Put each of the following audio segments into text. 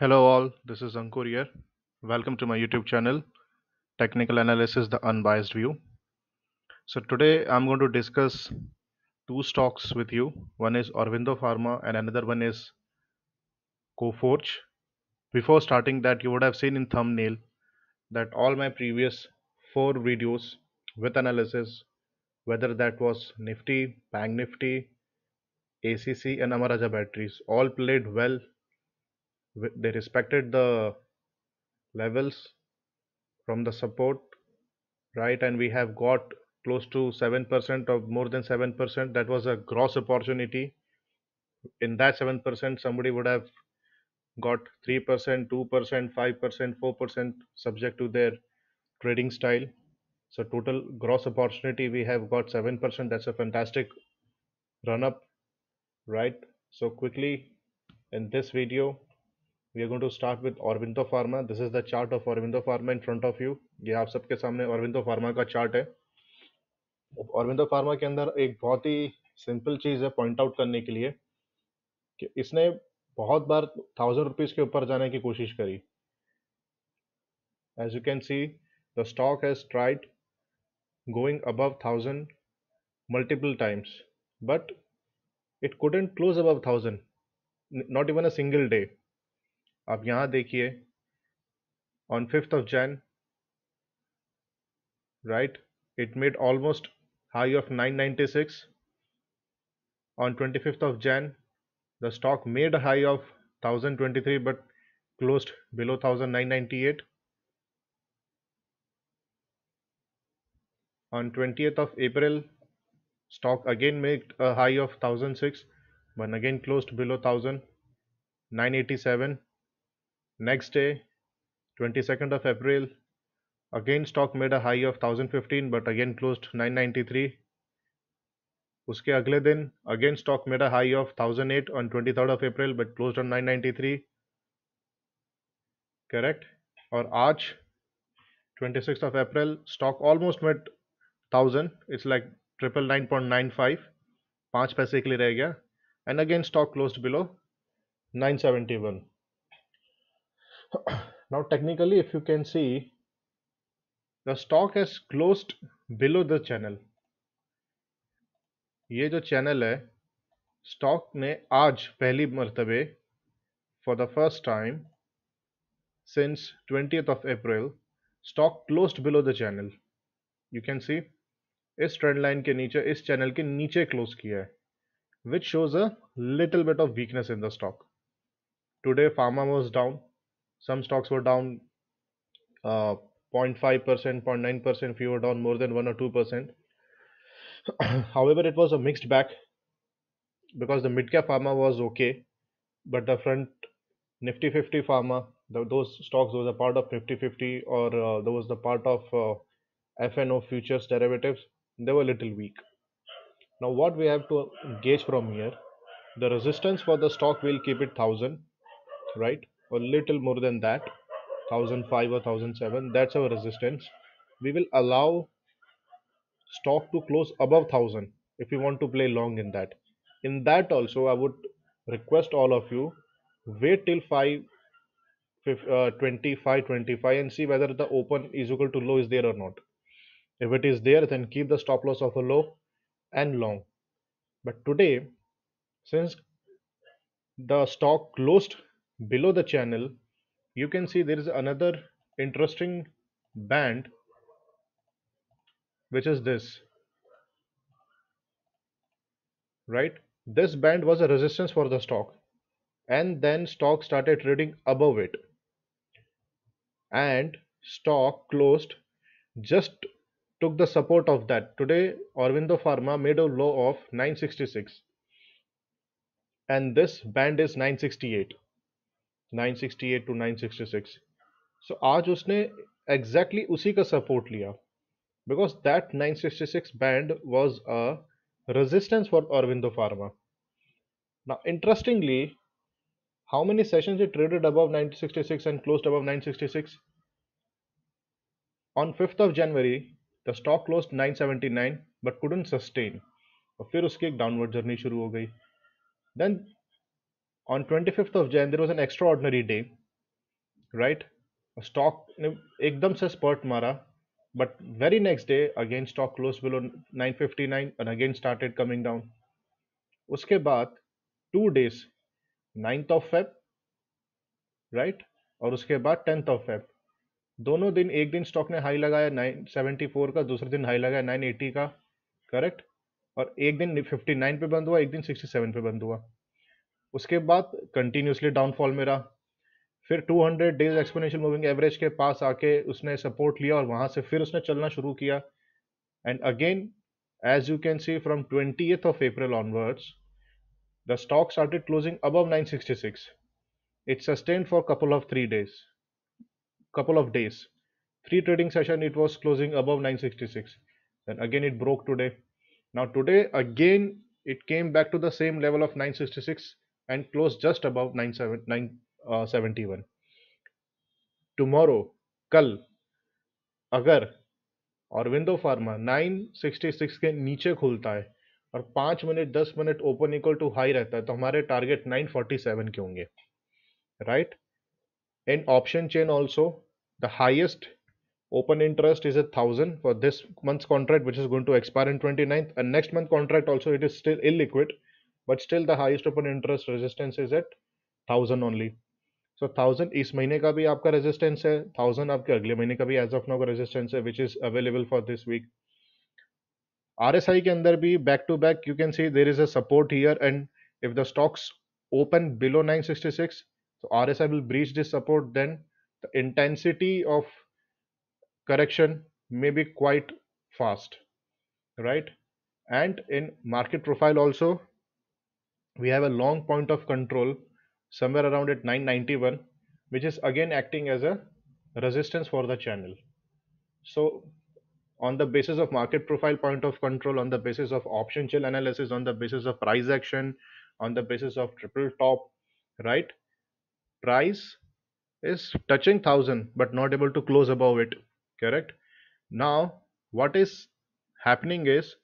Hello all, this is Ankur here. Welcome to my YouTube channel, Technical Analysis The Unbiased View. So today I'm going to discuss two stocks with you. One is Orvindo Pharma and another one is Coforge. Before starting that, you would have seen in thumbnail that all my previous four videos with analysis, whether that was Nifty, Bank Nifty, ACC and Amaraja batteries, all played well they respected the levels from the support right and we have got close to 7% or more than 7% that was a gross opportunity in that 7% somebody would have got 3% 2% 5% 4% subject to their trading style so total gross opportunity we have got 7% that's a fantastic run up right so quickly in this video we are going to start with Aurobindo Pharma this is the chart of Aurobindo Pharma in front of you ये आप सबके सामने Aurobindo Pharma का chart है Aurobindo Pharma के अंदर एक बहुत ही सिंपल चीज़ है पॉइंट आउट करने के लिए कि इसने बहुत बार थाउजेंड रुपीज़ के ऊपर जाने की कोशिश करी as you can see the stock has tried going above thousand multiple times but it couldn't close above 1000 not even a single day आप यहां देखिए on fifth of Jan right it made almost high of nine ninety six on twenty fifth of Jan the stock made high of thousand twenty three but close below thousand nine ninety 1998 On 20th of April, stock again made a high of 1006, but again closed below 1000, 987. Next day, 22nd of April, again stock made a high of 1015 but again closed 993. उसके अगले दिन again stock made a high of 1008 on 23rd of April but close on 993 correct और आज 26th of April stock almost made 1000 it's like triple nine point nine five पाँच पैसे के लिए रह गया and again stock close below nine seventy one now technically if you can see the stock has closed below the channel ये जो channel है stock ने आज पहली मरतबे for the first time since twenty of April stock close below the channel you can see इस trend line के नीचे इस चैनल के नीचे क्लोज किया है which shows a little bit of weakness in the stock today pharma was down some stocks were down uh, 0.5 percent 0.9 percent few were down more than 1 or 2 percent however it was a mixed bag because the mid-cap pharma was okay but the front nifty 50 pharma the, those stocks those are part of 50 50 or uh, those the part of uh, fno futures derivatives they were little weak now what we have to gauge from here the resistance for the stock will keep it 1000 right or little more than that 1005 or 1007 that's our resistance we will allow stock to close above 1000 if we want to play long in that in that also i would request all of you wait till 5 uh, 25 25 and see whether the open is equal to low is there or not if it is there then keep the stop loss of a low and long but today since the stock closed Below the channel you can see there is another interesting band which is this right this band was a resistance for the stock and then stock started trading above it and stock closed just took the support of that today Orvindo Pharma made a low of 966 and this band is 968 968 to 966 so aaj usne exactly usi support liya because that 966 band was a resistance for Aurobindo Pharma now interestingly how many sessions it traded above 966 and closed above 966 on 5th of January the stock closed 979 but couldn't sustain फिर उसकी एक downward journey शुरू हो गई on 25th of Jan there was an extraordinary day, right? A Stock एकदम से spurt मारा, but very next day again stock closed below 959 and again started coming down. उसके बाद two days, 9th of Feb, right? और उसके बाद 10th of Feb, दोनों दिन एक दिन स्टॉक ने हाई लगाया 974 का दूसरे दिन हाई लगाया 980 का करेक्ट और एक दिन 59 पे बंद हुआ एक दिन 67 पे बंद हुआ उसके बाद कंटिन्यूसली डाउनफॉल मेरा रहा फिर 200 डेज एक्सपोनेंशियल मूविंग एवरेज के पास आके उसने सपोर्ट लिया और वहां से फिर उसने चलना शुरू किया and again as you can see from twenty eighth of April onwards the stock started closing अब nine sixty six it's sustain for couple of three days couple of days three trading session it was closing above nine sixty six then again it broke today now today again it came back to the same level of nine sixty six and close just above 971. Uh, Tomorrow, कल अगर और Window Pharma 966 के नीचे खुलता है और 5 minute 10 minute open equal to high रहता है तो हमारे target 947 के होंगे right? And option chain also, the highest open interest is a thousand for this month's contract which is going to expire in 29th and next month contract also it is still illiquid but still the highest open interest resistance is at 1000 only so 1000 is महीने का भी आपका resistance है 1000 आपके अगले महीने का भी as of now का resistance है which is available for this week RSI के अंदर भी back to back you can see there is a support here and if the stocks open below 966 so RSI will breach this support then the intensity of correction may be quite fast right and in market profile also we have a long point of control somewhere around at 991 which is again acting as a resistance for the channel so on the basis of market profile point of control on the basis of option chill analysis on the basis of price action on the basis of triple top right price is touching 1000 but not able to close above it correct now what is happening is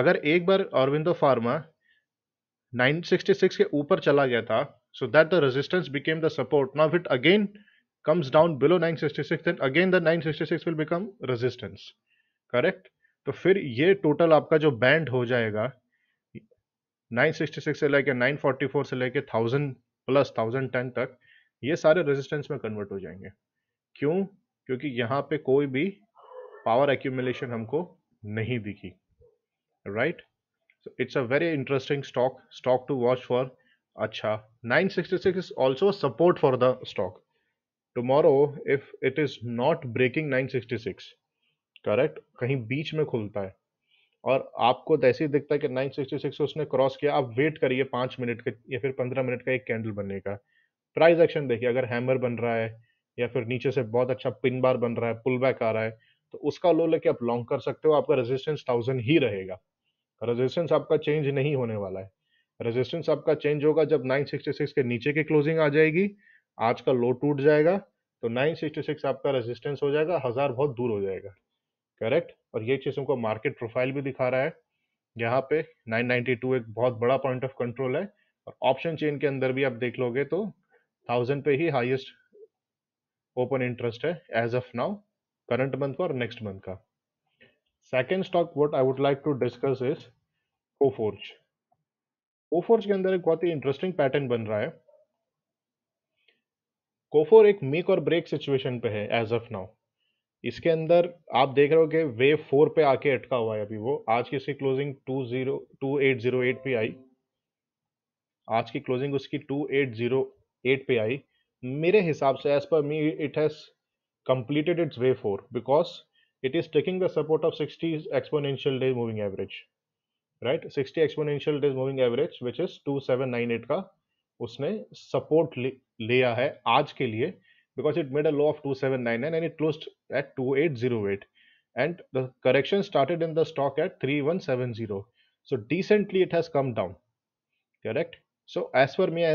अगर एक बार Aurobindo pharma 966 के ऊपर चला गया था so that the resistance became the support now it again comes down below 966 six again the 966 will become resistance correct तो फिर ये टोटल आपका जो बैंड हो जाएगा 966 से लेके 944 से लेके 1000 प्लस 1010 तक ये सारे रेजिस्टेंस में कन्वर्ट हो जाएंगे क्यों क्योंकि यहाँ पे कोई भी पावर एक्यूमुलेशन हमको नहीं दिखी right right? So it's a very interesting stock, stock to watch for. Acha, 966 is also support for the stock. Tomorrow, if it is not breaking 966, correct कहीं बीच में खुलता है और आपको जैसे तो ही दिखता है कि 966 उसने क्रॉस किया आप वेट करिए पाँच मिनट का या फिर पंद्रह मिनट का एक कैंडल बनने का प्राइस एक्शन देखिए अगर हैमर बन रहा है या फिर नीचे से बहुत अच्छा पिन बार बन रहा है पुल बैक आ रहा है तो उसका लो लेके आप लॉन्ग कर सकते हो आपका रेजिस्टेंस थाउजेंड ही रहेगा रेजिस्टेंस आपका चेंज नहीं होने वाला है रेजिस्टेंस आपका चेंज होगा जब 966 के नीचे की क्लोजिंग आ जाएगी आज का लो टूट जाएगा तो 966 आपका रेजिस्टेंस हो जाएगा हज़ार बहुत दूर हो जाएगा करेक्ट और ये चीज़ हमको मार्केट प्रोफाइल भी दिखा रहा है यहाँ पे 992 एक बहुत बड़ा पॉइंट ऑफ कंट्रोल है और ऑप्शन चेन के अंदर भी आप देख लोगे तो थाउजेंड पे ही हाइएस्ट ओपन इंटरेस्ट है as of now current month का और नेक्स्ट मंथ का second stock what I would like to discuss is Coforge Coforge के अंदर एक बहुत ही इंटरेस्टिंग पैटर्न बन रहा है कोफोर एक मेक और ब्रेक सिचुएशन पे है एज ऑफ नाउ इसके अंदर आप देख रहे हो कि वेव फोर पे आके अटका हुआ है अभी वो आज की इसकी closing two zero two eight zero eight पे आई आज की क्लोजिंग उसकी टू एट जीरो एट पे आई मेरे हिसाब से as per me it has completed its way four because it is taking the support of 60 exponential day moving average right 60 exponential day moving average which is 2798 ka usne support liya hai aaj ke liye because it made a low of 2799 and it closed at 2808 and the correction started in the stock at 3170 so decently it has come down correct so as for me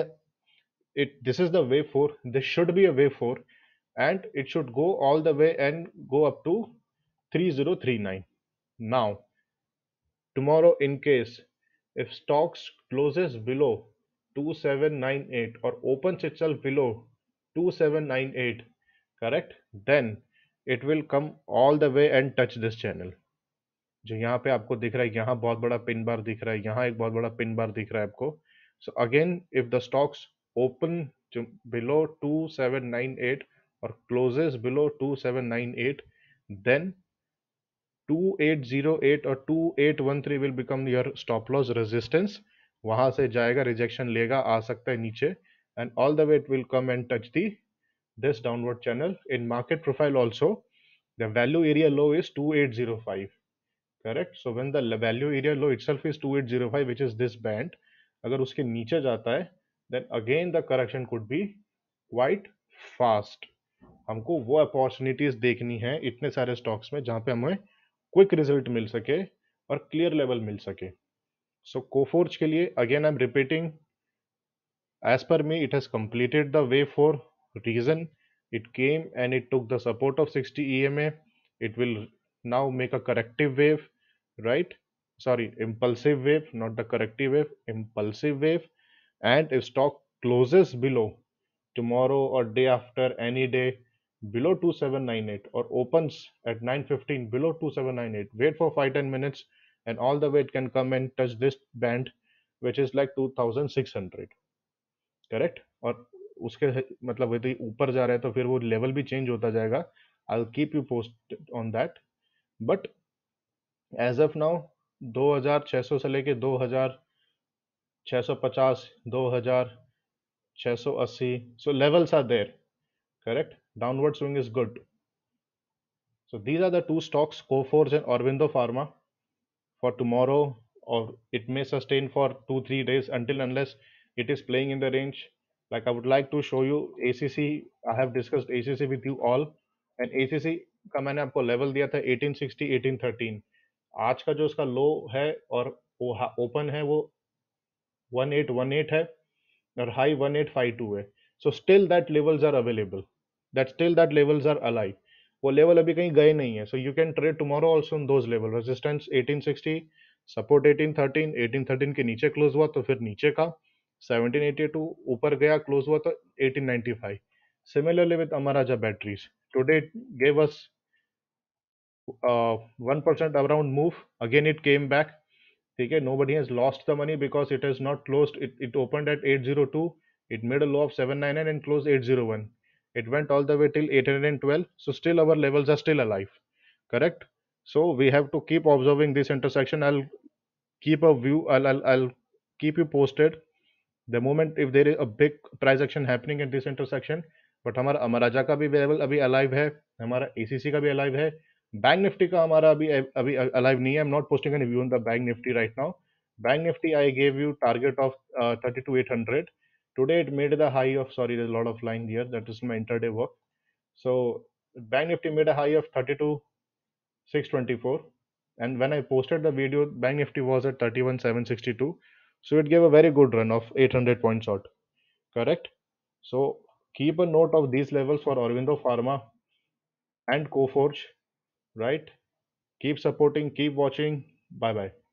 it this is the wave 4 this should be a wave 4 and it should go all the way and go up to 3039. Now, tomorrow in case if stocks closes below 2798 or opens itself below 2798 correct then it will come all the way and touch this channel जो यहाँ पे आपको दिख रहा है यहाँ बहुत बड़ा पिन बार दिख रहा है यहाँ एक बहुत बड़ा पिन बार दिख रहा है आपको so again if the stocks open below 2798 और क्लोजेस बिलो 2798 देन 2808 और 2813 will become your stop loss resistance वहां से जाएगा रिजेक्शन लेगा आ सकता है नीचे and all the weight will come and touch the this downward channel in market profile also the value area low is two eight 2805 correct so when the value area low itself is two eight zero five which is this band अगर उसके नीचे जाता है then again the correction could be quite fast हमको वो opportunities देखनी है इतने सारे स्टॉक्स में जहां पे हमें क्विक रिजल्ट मिल सके और क्लियर लेवल मिल सके सो कोफोर्च के लिए again I am repeating as per me it has completed the way four reason it came and it took the support of sixty E M A it will now make a corrective wave right sorry impulsive wave not the corrective wave impulsive wave and if stock closes below tomorrow और day after any day below 2798 or opens at 915 below 2798 wait for 5 10 minutes and all the weight can come and touch this band which is like 2600 correct और उसके मतलब यदि ऊपर जा रहे हैं तो फिर वो लेवल भी चेंज होता जाएगा I keep you post on that but as of now 2600 से लेके 2650 2680 so levels are there correct downward swing is good so these are the two stocks coforge and aurobindo pharma for tomorrow or it may sustain for two three days until unless it is playing in the range like i would like to show you acc i have discussed acc with you all and acc का मैंने आपको level दिया था 1860 1813 आज का जो उसका लो है और ओपन है वो 1818 है और हाई 1852 है so still that levels are available that still that levels are alive वो लेवल अभी कहीं गए नहीं है so you can trade tomorrow also on those level resistance 1860 support 1813 1813 के नीचे क्लोज हुआ तो फिर नीचे का 1782 ऊपर गया क्लोज हुआ तो 1895 similarly with Amara Raja batteries today gave us one percent around move again it came back ठीक है nobody has lost the money because it has not close it it open at eight zero two it made a low of seven nine nine and close at zero one it went all the way till 812 so still our levels are still alive correct so we have to keep observing this intersection i'll keep a view i'll i'll, I'll keep you posted the moment if there is a big price action happening at this intersection but हमारा अमराजा का भी level अभी alive है हमारा ACC का भी alive है bank Nifty का हमारा अभी अभी अलाइव नहीं है I am not posting an review on the bank Nifty right now bank Nifty I gave you target of thirty two eight hundred today it made the high of sorry there's a lot of line here that is my intraday work so bank nifty made a high of 32 624 and when i posted the video bank nifty was at 31 762 so it gave a very good run of 800 points out. correct so keep a note of these levels for Orvindo Pharma and Coforge right keep supporting keep watching bye bye